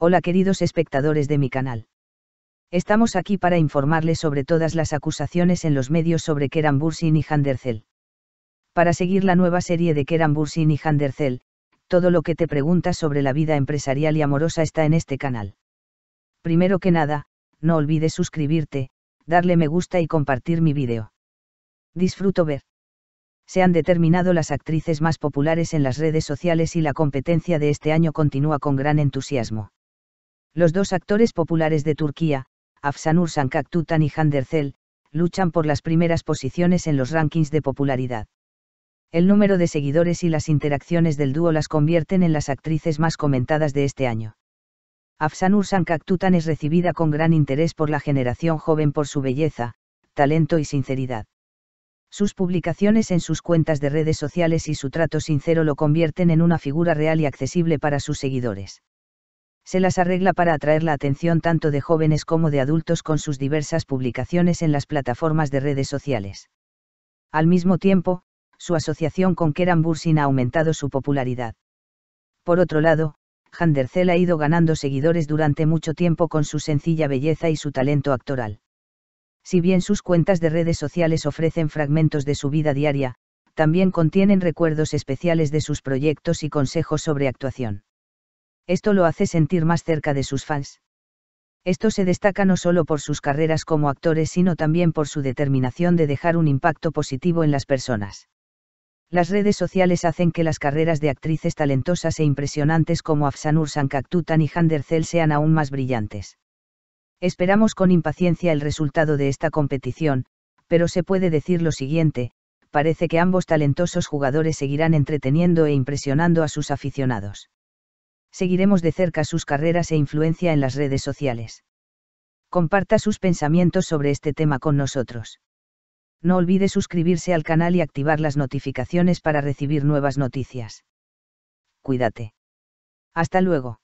Hola queridos espectadores de mi canal. Estamos aquí para informarles sobre todas las acusaciones en los medios sobre Keran Bursin y Handercel. Para seguir la nueva serie de Keran Bursin y Handercel, todo lo que te preguntas sobre la vida empresarial y amorosa está en este canal. Primero que nada, no olvides suscribirte, darle me gusta y compartir mi vídeo. Disfruto ver se han determinado las actrices más populares en las redes sociales y la competencia de este año continúa con gran entusiasmo. Los dos actores populares de Turquía, Afsanur Sankaktutan y Handercel, luchan por las primeras posiciones en los rankings de popularidad. El número de seguidores y las interacciones del dúo las convierten en las actrices más comentadas de este año. Afsanur Sankaktutan es recibida con gran interés por la generación joven por su belleza, talento y sinceridad. Sus publicaciones en sus cuentas de redes sociales y su trato sincero lo convierten en una figura real y accesible para sus seguidores se las arregla para atraer la atención tanto de jóvenes como de adultos con sus diversas publicaciones en las plataformas de redes sociales. Al mismo tiempo, su asociación con Keran Bursin ha aumentado su popularidad. Por otro lado, Handercel ha ido ganando seguidores durante mucho tiempo con su sencilla belleza y su talento actoral. Si bien sus cuentas de redes sociales ofrecen fragmentos de su vida diaria, también contienen recuerdos especiales de sus proyectos y consejos sobre actuación. Esto lo hace sentir más cerca de sus fans. Esto se destaca no solo por sus carreras como actores, sino también por su determinación de dejar un impacto positivo en las personas. Las redes sociales hacen que las carreras de actrices talentosas e impresionantes como Afsanur Sankaktutan y Handercel sean aún más brillantes. Esperamos con impaciencia el resultado de esta competición, pero se puede decir lo siguiente, parece que ambos talentosos jugadores seguirán entreteniendo e impresionando a sus aficionados seguiremos de cerca sus carreras e influencia en las redes sociales. Comparta sus pensamientos sobre este tema con nosotros. No olvide suscribirse al canal y activar las notificaciones para recibir nuevas noticias. Cuídate. Hasta luego.